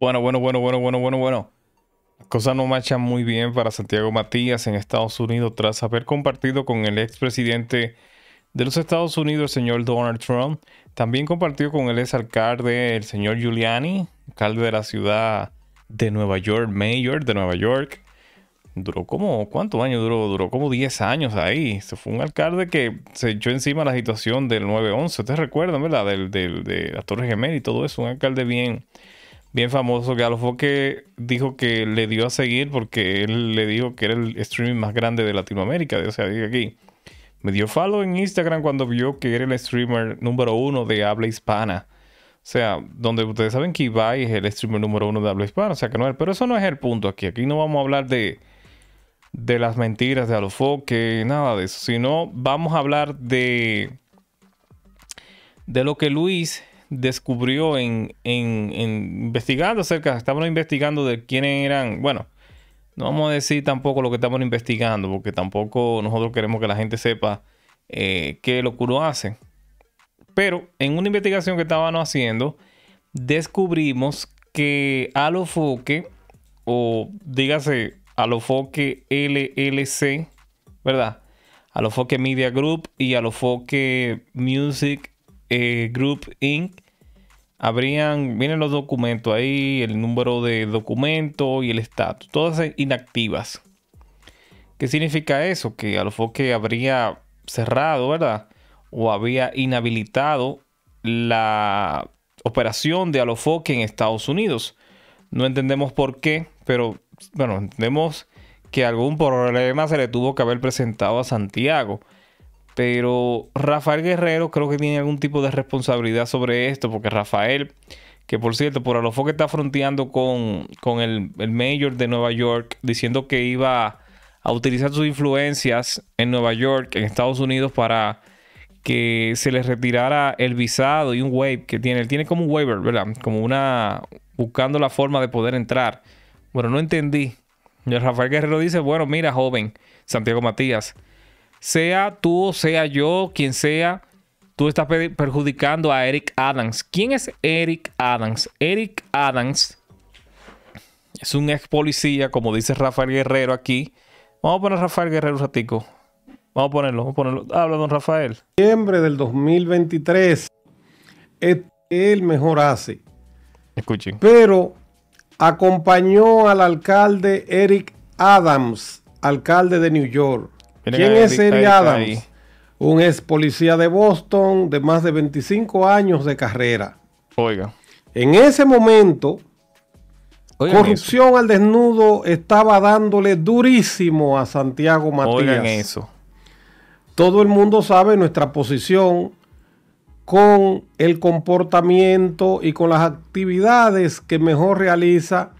Bueno, bueno, bueno, bueno, bueno, bueno, bueno. no marcha muy bien para Santiago Matías en Estados Unidos tras haber compartido con el expresidente de los Estados Unidos, el señor Donald Trump. También compartió con el exalcalde, el señor Giuliani, alcalde de la ciudad de Nueva York, mayor de Nueva York. Duró como, ¿cuántos años duró? Duró como 10 años ahí. Se fue un alcalde que se echó encima la situación del 9-11. Ustedes recuerdan, ¿verdad? de la Torre Gemelas y todo eso. Un alcalde bien, bien famoso. que Alofoque dijo que le dio a seguir porque él le dijo que era el streaming más grande de Latinoamérica. O sea, diga aquí. Me dio follow en Instagram cuando vio que era el streamer número uno de habla hispana. O sea, donde ustedes saben que Ibai es el streamer número uno de habla hispana. O sea, que no es. Pero eso no es el punto aquí. Aquí no vamos a hablar de, de las mentiras de Alofoque, nada de eso. Sino vamos a hablar de, de lo que Luis descubrió en, en, investigando acerca, estamos investigando de quiénes eran, bueno, no vamos a decir tampoco lo que estamos investigando, porque tampoco nosotros queremos que la gente sepa eh, qué locura hace. Pero en una investigación que estábamos haciendo, descubrimos que alofoque, o dígase alofoque LLC, ¿verdad? Alofoque Media Group y Alofoque Music eh, Group Inc. Habrían, vienen los documentos ahí, el número de documento y el estatus, todas inactivas. ¿Qué significa eso? Que Alofoque habría cerrado, ¿verdad? O había inhabilitado la operación de Alofoque en Estados Unidos. No entendemos por qué, pero bueno, entendemos que algún problema se le tuvo que haber presentado a Santiago. Pero Rafael Guerrero creo que tiene algún tipo de responsabilidad sobre esto, porque Rafael, que por cierto, por a lo que está fronteando con, el, el mayor de Nueva York, diciendo que iba a utilizar sus influencias en Nueva York, en Estados Unidos, para que se le retirara el visado y un waiver que tiene. Él tiene como un waiver, ¿verdad? Como una. buscando la forma de poder entrar. Bueno, no entendí. Rafael Guerrero dice: Bueno, mira, joven, Santiago Matías, sea tú, sea yo, quien sea, tú estás perjudicando a Eric Adams. ¿Quién es Eric Adams? Eric Adams es un ex policía, como dice Rafael Guerrero aquí. Vamos a poner a Rafael Guerrero un ratico. Vamos a ponerlo, vamos a ponerlo. Habla, don Rafael. Diciembre del 2023. Él mejor hace. Escuchen. Pero acompañó al alcalde Eric Adams, alcalde de New York ¿Quién es Eric Adams? Un ex policía de Boston de más de 25 años de carrera. Oiga. En ese momento, corrupción al desnudo estaba dándole durísimo a Santiago Matías. Oigan eso. Todo el mundo sabe nuestra posición con el comportamiento y con las actividades que mejor realiza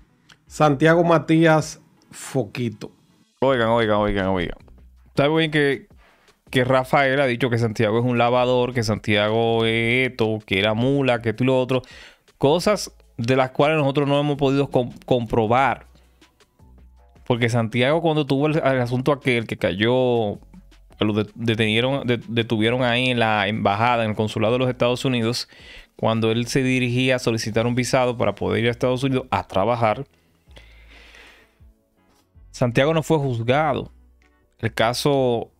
Santiago Matías Foquito. Oigan, oigan, oigan, oigan está bien que, Rafael ha dicho que Santiago es un lavador, que Santiago es esto, que era mula, que tú y lo otro. Cosas de las cuales nosotros no hemos podido comprobar. Porque Santiago cuando tuvo el, asunto aquel que cayó, lo detenieron, detuvieron ahí en la embajada, en el consulado de los Estados Unidos, cuando él se dirigía a solicitar un visado para poder ir a Estados Unidos a trabajar, Santiago no fue juzgado. El caso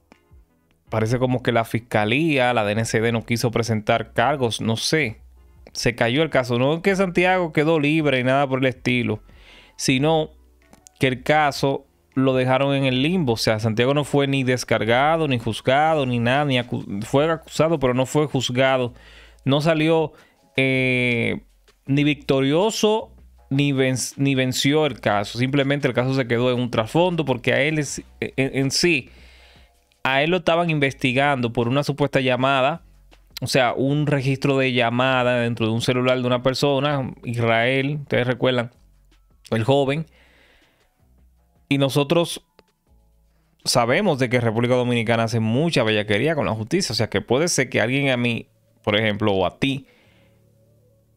parece como que la fiscalía, la DNCD no quiso presentar cargos, no sé. Se cayó el caso. No es que Santiago quedó libre y nada por el estilo, sino que el caso lo dejaron en el limbo. O sea, Santiago no fue ni descargado, ni juzgado, ni nada, fue acusado, pero no fue juzgado. No salió eh, ni victorioso ni, venció el caso, simplemente el caso se quedó en un trasfondo porque a él en, en sí, a él lo estaban investigando por una supuesta llamada o sea, un registro de llamada dentro de un celular de una persona, Israel, ustedes recuerdan, el joven, y nosotros sabemos de que República Dominicana hace mucha bellaquería con la justicia, o sea que puede ser que alguien a mí, por ejemplo, o a ti,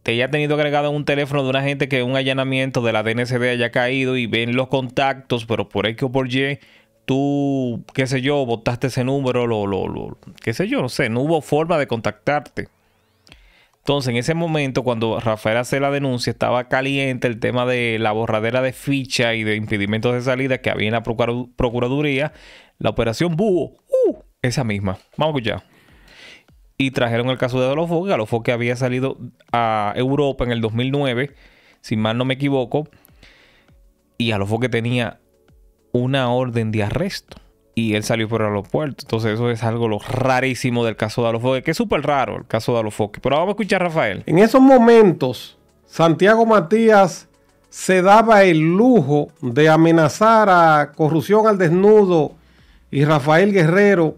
te haya tenido agregado un teléfono de una gente que un allanamiento de la DNCD haya caído y ven los contactos, pero por X o por Y, tú, qué sé yo, botaste ese número, lo, lo, lo, qué sé yo, no sé, no hubo forma de contactarte. Entonces, en ese momento, cuando Rafael hace la denuncia, estaba caliente el tema de la borradera de ficha y de impedimentos de salida que había en la Procuraduría, la operación Búho, uh, esa misma. Vamos ya y trajeron el caso de Alofoque. Galofo había salido a Europa en el 2009, si mal no me equivoco, y Alfoque tenía una orden de arresto y él salió por el aeropuerto. Entonces, eso es algo lo rarísimo del caso de Alofoque, que es súper raro el caso de Alofoque. Pero vamos a escuchar a Rafael. En esos momentos, Santiago Matías se daba el lujo de amenazar a corrupción al desnudo y Rafael Guerrero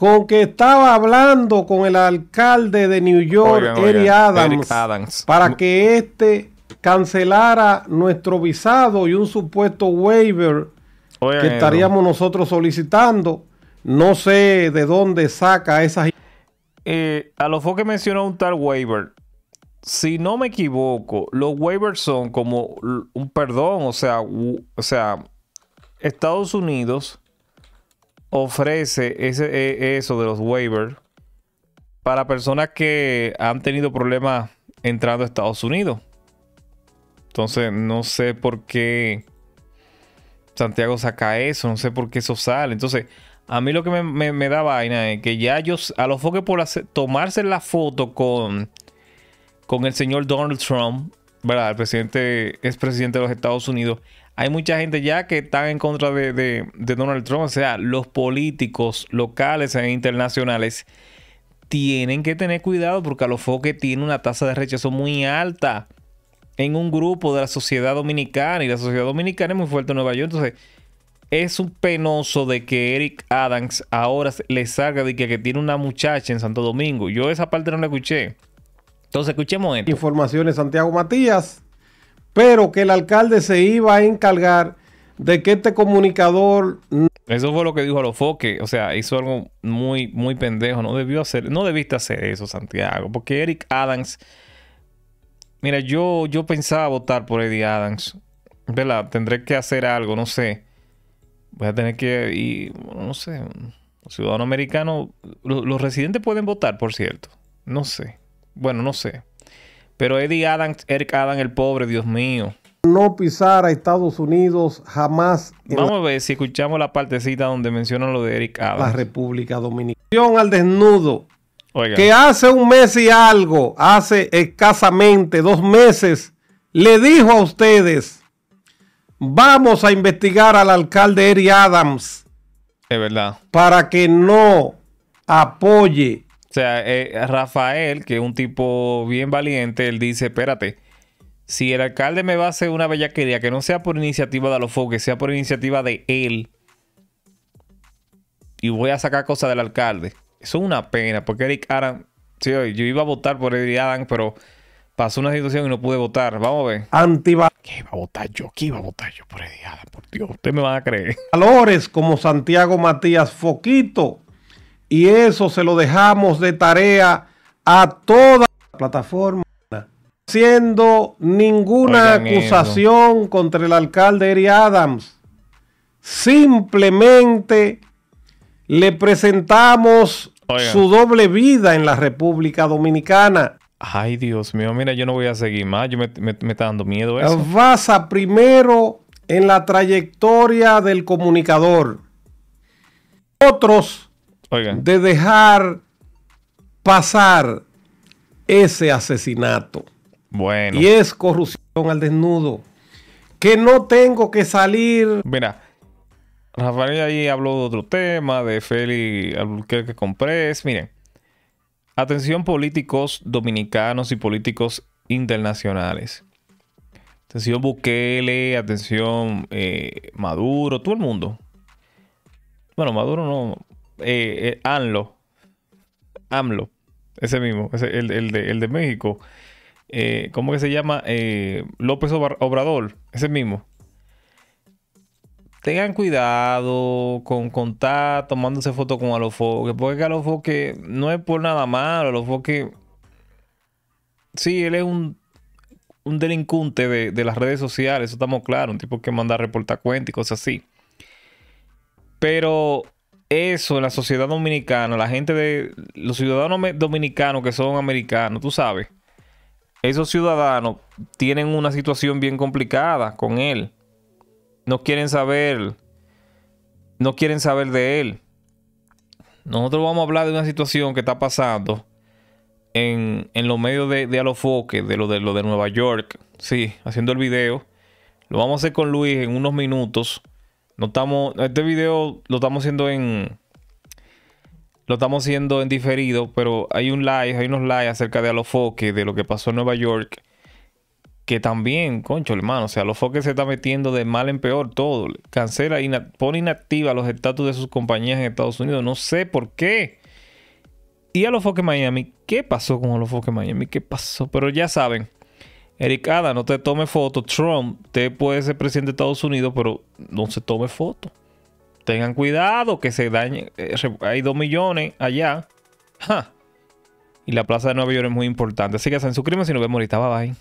con que estaba hablando con el alcalde de New York, Eric, Adams, para que éste cancelara nuestro visado y un supuesto waiver que estaríamos nosotros solicitando. No sé de dónde saca esas... Eh, a lo que mencionó un tal waiver, si no me equivoco, los waivers son como un perdón, o sea, o sea, Estados Unidos ofrece e, eso de los waivers para personas que han tenido problemas entrando a Estados Unidos. Entonces, no sé por qué Santiago saca eso, no sé por qué eso sale. Entonces, a mí lo que me, da vaina es que ya yo, a lo foques por tomarse la foto con, con el señor Donald Trump, ¿verdad? El presidente, es presidente de los Estados Unidos hay mucha gente ya que está en contra de, Donald Trump. O sea, los políticos locales e internacionales tienen que tener cuidado porque a los foques tiene una tasa de rechazo muy alta en un grupo de la sociedad dominicana y la sociedad dominicana es muy fuerte en Nueva York. Entonces, es un penoso de que Eric Adams ahora le salga de que, que tiene una muchacha en Santo Domingo. Yo esa parte no la escuché. Entonces, escuchemos esto. Informaciones Santiago Matías pero que el alcalde se iba a encargar de que este comunicador... Eso fue lo que dijo a los foques, o sea, hizo algo muy, muy pendejo, no debió hacer, no debiste hacer eso, Santiago, porque Eric Adams, mira, yo, yo pensaba votar por Eddie Adams, ¿verdad? Tendré que hacer algo, no sé, voy a tener que no sé, ciudadano americano, los residentes pueden votar, por cierto, no sé, bueno, no sé, pero Eddie Adams, Eric Adams, el pobre, Dios mío. No pisar a Estados Unidos jamás. Vamos a ver si escuchamos la partecita donde mencionan lo de Eric Adams. La República Dominicana. Al desnudo. Oiga. Que hace un mes y algo, hace escasamente dos meses, le dijo a ustedes, vamos a investigar al alcalde Eric Adams. Es verdad. Para que no apoye o sea, eh, Rafael, que es un tipo bien valiente, él dice, espérate, si el alcalde me va a hacer una bellaquería, que no sea por iniciativa de Alofo, que sea por iniciativa de él, y voy a sacar cosas del alcalde. Eso es una pena, porque Eric Aran, yo iba a votar por Eric Aran, pero pasó una situación y no pude votar. Vamos a ver. ¿Qué iba a votar yo? ¿Qué iba a votar yo por Eric Aran? Por Dios, ustedes me van a creer. Valores como Santiago Matías Foquito y eso se lo dejamos de tarea a toda la plataforma, haciendo ninguna acusación contra el alcalde Eri Adams. Simplemente le presentamos su doble vida en la República Dominicana. Ay, Dios mío, mira, yo no voy a seguir más, yo me, me, está dando miedo eso. Basa primero en la trayectoria del comunicador. Otros de dejar pasar ese asesinato. Bueno. Y es corrupción al desnudo. Que no tengo que salir. Mira, Rafael ahí habló de otro tema, de Félix que compré. Miren, atención políticos dominicanos y políticos internacionales. Atención Bukele, atención eh, Maduro, todo el mundo. Bueno, Maduro no, eh, eh, AMLO, AMLO, ese mismo, el, de, México, eh, ¿cómo que se llama? López Obrador, ese mismo. Tengan cuidado con contar tomándose fotos con Alofoque, porque Alofoque no es por nada malo, Alofoque... Sí, él es un un delincuente de, las redes sociales, eso estamos claros, un tipo que manda reporta y cosas así. Pero eso en la sociedad dominicana, la gente de los ciudadanos dominicanos que son americanos, tú sabes, esos ciudadanos tienen una situación bien complicada con él. No quieren saber, no quieren saber de él. Nosotros vamos a hablar de una situación que está pasando en, en los medios de, de Alofoque, de lo de lo de Nueva York. Sí, haciendo el video. Lo vamos a hacer con Luis en unos minutos. No estamos, este video lo estamos haciendo en, lo estamos haciendo en diferido, pero hay un live, hay unos live acerca de Alofoque, de lo que pasó en Nueva York, que también, concho, hermano, o sea, Alofoque se está metiendo de mal en peor todo. Cancela, y pone inactiva los estatus de sus compañías en Estados Unidos. No sé por qué. Y Alofoque Miami, ¿qué pasó con Alofoque Miami? ¿Qué pasó? Pero ya saben. Eric no te tome foto. Trump, usted puede ser presidente de Estados Unidos, pero no se tome foto. Tengan cuidado que se dañe. Eh, hay dos millones allá. Y la plaza de Nueva York es muy importante. Así que se suscriban y nos vemos ahorita. Bye bye.